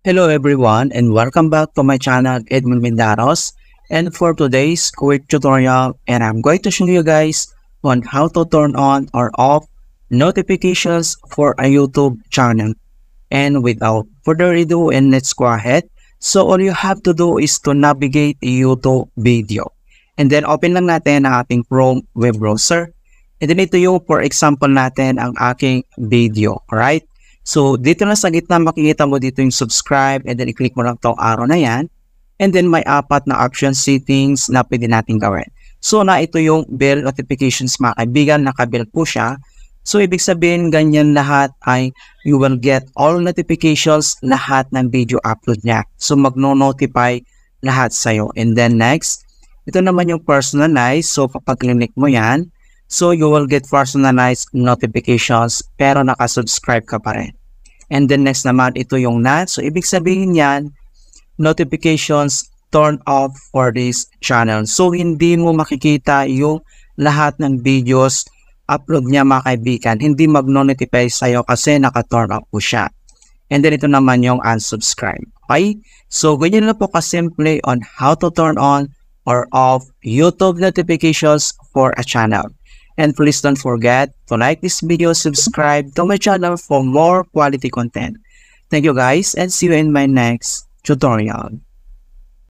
Hello everyone and welcome back to my channel Edmund Mendaros and for today's quick tutorial and I'm going to show you guys on how to turn on or off notifications for a YouTube channel. And without further ado and let's go ahead. So all you have to do is to navigate YouTube video. And then open lang natin ang ating Chrome web browser. And then ito yung for example natin ang aking video, right So, dito na sa gitna, makikita mo dito yung subscribe and then i-click mo lang tong arrow na yan. And then may apat na option settings na pwede natin gawin. So, na ito yung bell notifications mga kaibigan, nakabell po siya. So, ibig sabihin, ganyan lahat ay you will get all notifications, lahat ng video upload niya. So, magno-notify lahat sa'yo. And then next, ito naman yung personalize. So, kapag click mo yan, So you will get personalized notifications pero nakasubscribe ka pa rin. And then next naman, ito yung not. So ibig sabihin yan, notifications turn off for this channel. So hindi mo makikita yung lahat ng videos upload niya mga kaibigan. Hindi mag-notify sa'yo kasi naka-turn off po siya. And then ito naman yung unsubscribe. Okay? So ganyan lang po kasimple on how to turn on or off YouTube notifications for a channel. And please don't forget to like this video, subscribe to my channel for more quality content. Thank you guys and see you in my next tutorial.